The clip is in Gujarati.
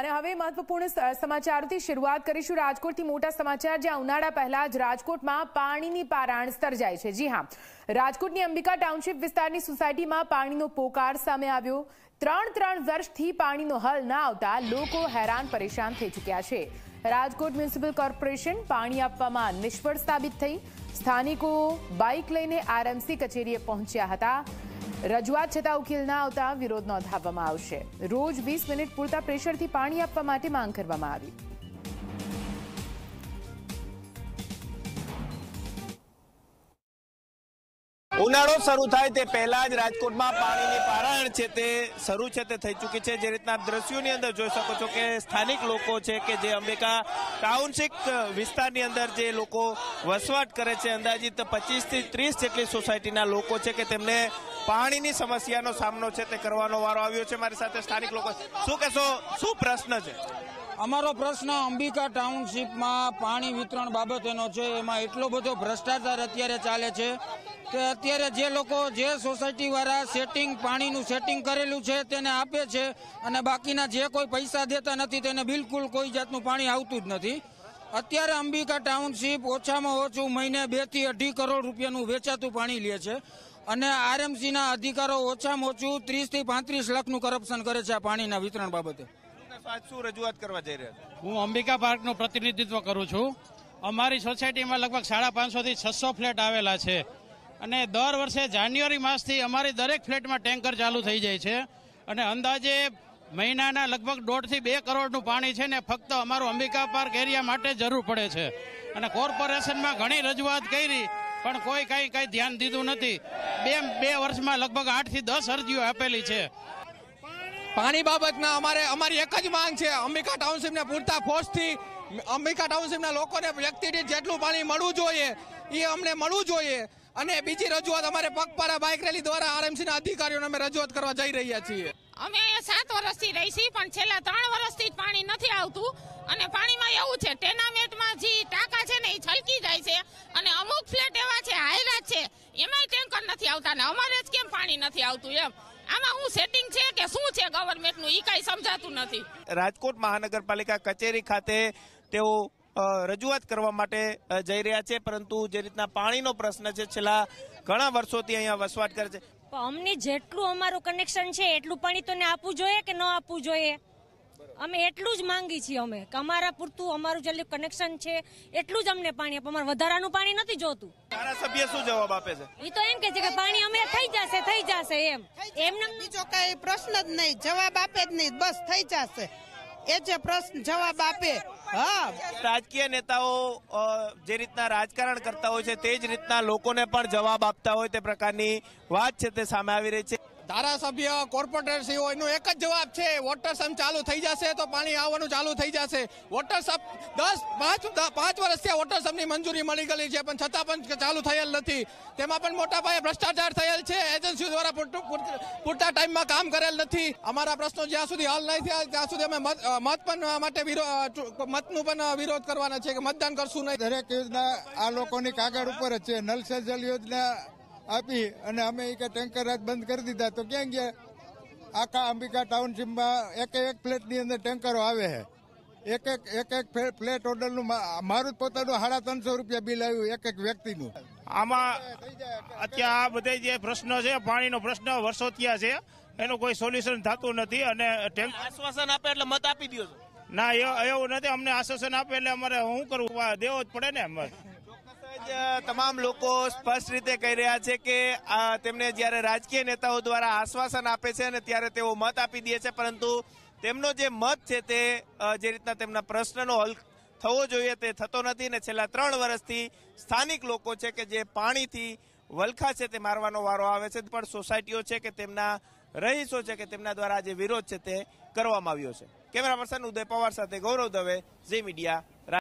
અને હવે મહત્વપૂર્ણ સમાચારથી શરૂઆત કરીશું રાજકોટથી મોટા સમાચાર જ્યાં ઉનાળા પહેલા જ રાજકોટમાં પાણીની પારાણ સર્જાય છે જી હા રાજકોટની અંબિકા ટાઉનશીપ વિસ્તારની સોસાયટીમાં પાણીનો પોકાર સામે આવ્યો ત્રણ ત્રણ વર્ષથી પાણીનો હલ ના આવતા લોકો હેરાન પરેશાન થઈ ચૂક્યા છે રાજકોટ મ્યુનિસિપલ કોર્પોરેશન પાણી આપવામાં નિષ્ફળ સાબિત થઈ સ્થાનિકો બાઇક લઈને આરએમસી કચેરીએ પહોંચ્યા હતા રજૂઆત છતાં ઉકેલ ના આવતા વિરોધ નોંધાવવામાં આવશે રોજ વીસ મિનિટ પૂરતા પ્રેશરથી પાણી આપવા માટે માંગ કરવામાં આવી ઉનાળો શરૂ થાય તે પહેલા જ રાજકોટમાં પાણીની પારાયણ છે તે શરૂ છે તે થઈ ચૂકી છે જે રીતના દ્રશ્યોની અંદર જોઈ શકો છો કે સ્થાનિક લોકો છે કે જે અંબેકા ટાઉનશીપ વિસ્તારની અંદર જે લોકો વસવાટ કરે છે અંદાજિત પચીસથી ત્રીસ જેટલી સોસાયટીના લોકો છે કે તેમને પાણીની સમસ્યાનો સામનો છે તે કરવાનો વારો આવ્યો છે મારી સાથે સ્થાનિક લોકો શું કહેશો શું પ્રશ્ન છે અમારો પ્રશ્ન અંબિકા ટાઉનશીપમાં પાણી વિતરણ બાબતેનો છે એમાં એટલો બધો ભ્રષ્ટાચાર અત્યારે ચાલે છે કે અત્યારે જે લોકો જે સોસાયટીવાળા સેટિંગ પાણીનું સેટિંગ કરેલું છે તેને આપે છે અને બાકીના જે કોઈ પૈસા દેતા નથી તેને બિલકુલ કોઈ જાતનું પાણી આવતું જ નથી અત્યારે અંબિકા ટાઉનશીપ ઓછામાં ઓછું મહિને બેથી અઢી કરોડ રૂપિયાનું વેચાતું પાણી લે છે અને આરએમસીના અધિકારો ઓછામાં ઓછું ત્રીસથી પાંત્રીસ લાખનું કરપ્શન કરે છે આ પાણીના વિતરણ બાબતે શું રજૂઆત કરવા જઈ રહ્યા હું અંબિકા પાર્કનું પ્રતિનિધિત્વ કરું છું અમારી સોસાયટીમાં લગભગ સાડા પાંચસોથી છસો ફ્લેટ આવેલા છે અને દર વર્ષે જાન્યુઆરી માસથી અમારી દરેક ફ્લેટમાં ટેન્કર ચાલુ થઈ જાય છે અને અંદાજે મહિનાના લગભગ દોઢથી બે કરોડનું પાણી છે ને ફક્ત અમારું અંબિકા પાર્ક એરિયા માટે જરૂર પડે છે અને કોર્પોરેશનમાં ઘણી રજૂઆત કરી પણ કોઈ કઈ કઈ ધ્યાન દીધું નથી બે બે વર્ષમાં લગભગ આઠ થી દસ અરજીઓ આપેલી છે પાણી બાબતના અમારે અમારી એક જ માંગ છે અંબિકા ટાઉનશીપને પૂરતા ફોર્સથી અંબિકા ટાઉનશીપના લોકોને વ્યક્તિ દીઠ જેટલું પાણી મળવું જોઈએ એ અમને મળવું જોઈએ અને બીજી રજૂઆત અમારે પગપારા બાઇક રેલી દ્વારા આરએમસીના અધિકારીઓને અમે રજૂઆત કરવા જઈ રહ્યા છીએ અમે સાત વર્ષથી રહી છીએ પણ છેલ્લા ત્રણ વર્ષથી જ પાણી નથી આવતું અને પાણીમાં એવું છે ટેનામેન્ટમાં જે ટાંકા છે ને એ છલકી જાય છે અને અમુક ફ્લેટ એમાંય ટેન્કર નથી આવતા ને અમારે જ કેમ પાણી નથી આવતું એમ આમાં હું સેટિંગ છે કે શું છે ગવર્મેન્ટનું એ કાંઈ સમજાતું નથી રાજકોટ મહાનગરપાલિકા કચેરી ખાતે તેઓ રજૂઆત કરવા માટે જઈ રહ્યા છે પરંતુ જે રીતના પાણીનો પ્રશ્ન છે છેલ્લા ઘણા વર્ષોથી અહીંયા વસવાટ કરે છે અમને જેટલું અમારું કનેક્શન છે એટલું પાણી તો આપવું જોઈએ કે ન આપવું જોઈએ અમે એટલું જ માંગી છીએ અમે કે અમારા પૂરતું અમારું જે કનેક્શન છે એટલું જ અમને પાણી આપો અમારે વધારાનું પાણી નથી જોતું ધારાસભ્ય શું જવાબ આપે છે એ તો એમ કે છે કે પાણી અમે થઈ જશે થઈ જશે એમ એમને બીજો કઈ પ્રશ્ન જ નહીં જવાબ આપે જ નહીં બસ થઈ જશે એ જે પ્રશ્ન જવાબ આપે હા રાજકીય નેતાઓ જે રીતના રાજકારણ કરતા હોય છે તે જ રીતના લોકોને પણ જવાબ આપતા હોય તે પ્રકારની વાત છે તે સામે આવી રહી છે ધારાસભ્ય કોર્પોરેટરશ્રીઓ એનો એક જ જવાબ છે વોટર સમ ચાલુ થઈ જશે તો પાણી આવવાનું ચાલુ થઈ જશે વોટર સપ દસ પાંચ પાંચ વર્ષથી વોટર સમની મંજૂરી મળી ગયેલી છે પણ છતાં પણ ચાલુ થયેલ નથી તેમાં પણ મોટા પાયે ભ્રષ્ટાચાર થયેલ છે એજન્સીઓ દ્વારા પૂરતા ટાઈમમાં કામ કરેલ નથી અમારા પ્રશ્નો જ્યાં સુધી હલ નહીં થયા ત્યાં સુધી અમે મત પણ માટે મતનું પણ વિરોધ કરવાના છે કે મતદાન કરશું નહીં દરેક યોજના આ લોકોની કાગળ ઉપર જ છે નલ સે જલ યોજના આપી અને અમે એક ટેન્કર આજ બંધ કરી દીધા તો ક્યાં ગયા આખા અંબિકા ટાઉનશીપમાં એક એક ફ્લેટની અંદર ટેન્કરો આવે છે એક એક એક એક ફ્લેટ ઓર્ડરનું મારું પોતાનું સાડા ત્રણસો રૂપિયા બિલ આવ્યું એક એક વ્યક્તિનું આમાં અત્યારે આ બધા જે પ્રશ્ન છે પાણીનો પ્રશ્ન વર્ષો થયા છે એનું કોઈ સોલ્યુશન થતું નથી અને આશ્વાસન આપે એટલે મત આપી દો ના એવું નથી અમને આશ્વાસન આપે એટલે અમારે શું કરવું દેવો જ પડે ને અમારે તમામ લોકો સ્પષ્ટ રીતે કહી રહ્યા છે કે તેમને જ્યારે રાજકીય નેતાઓ દ્વારા આશ્વાસન આપે છે અને ત્યારે તેઓ મત આપી દે છે પરંતુ તેમનો જે મત છે તે જે રીતના તેમના પ્રશ્નનો હલ થવો જોઈએ તે થતો નથી ને છેલ્લા ત્રણ વર્ષથી સ્થાનિક લોકો છે કે જે પાણીથી વલખા છે તે મારવાનો વારો આવે છે પણ સોસાયટીઓ છે કે તેમના રહીશો છે કે તેમના દ્વારા જે વિરોધ છે તે કરવામાં આવ્યો છે કેમેરા પર્સન ઉદય પવાર સાથે ગૌરવ દવે ઝી મીડિયા